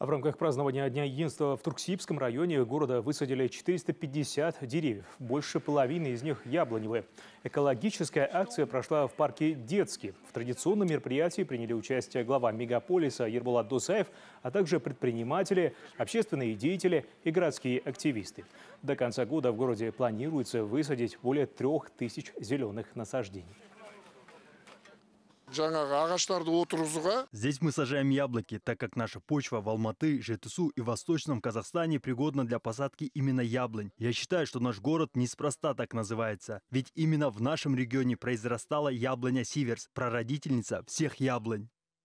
А в рамках празднования Дня единства в Турксибском районе города высадили 450 деревьев. Больше половины из них яблоневые. Экологическая акция прошла в парке «Детский». В традиционном мероприятии приняли участие глава мегаполиса Ербулат Дусаев, а также предприниматели, общественные деятели и городские активисты. До конца года в городе планируется высадить более трех тысяч зеленых насаждений. Здесь мы сажаем яблоки, так как наша почва в Алматы, Жетысу и Восточном Казахстане пригодна для посадки именно яблонь. Я считаю, что наш город неспроста так называется. Ведь именно в нашем регионе произрастала яблоня Сиверс, прародительница всех яблонь.